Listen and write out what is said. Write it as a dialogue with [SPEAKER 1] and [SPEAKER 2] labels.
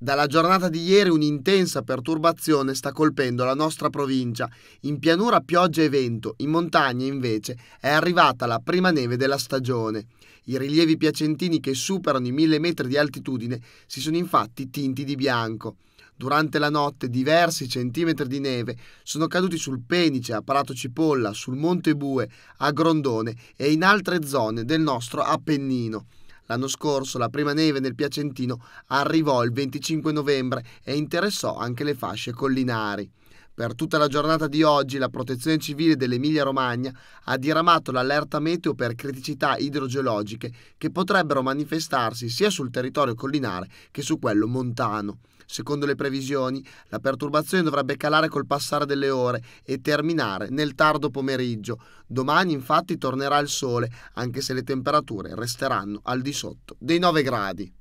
[SPEAKER 1] Dalla giornata di ieri un'intensa perturbazione sta colpendo la nostra provincia. In pianura pioggia e vento, in montagna invece è arrivata la prima neve della stagione. I rilievi piacentini che superano i mille metri di altitudine si sono infatti tinti di bianco. Durante la notte diversi centimetri di neve sono caduti sul Penice, a Prato Cipolla, sul Monte Bue, a Grondone e in altre zone del nostro Appennino. L'anno scorso la prima neve nel Piacentino arrivò il 25 novembre e interessò anche le fasce collinari. Per tutta la giornata di oggi la Protezione Civile dell'Emilia Romagna ha diramato l'allerta meteo per criticità idrogeologiche che potrebbero manifestarsi sia sul territorio collinare che su quello montano. Secondo le previsioni, la perturbazione dovrebbe calare col passare delle ore e terminare nel tardo pomeriggio. Domani infatti tornerà il sole, anche se le temperature resteranno al di sotto dei 9 gradi.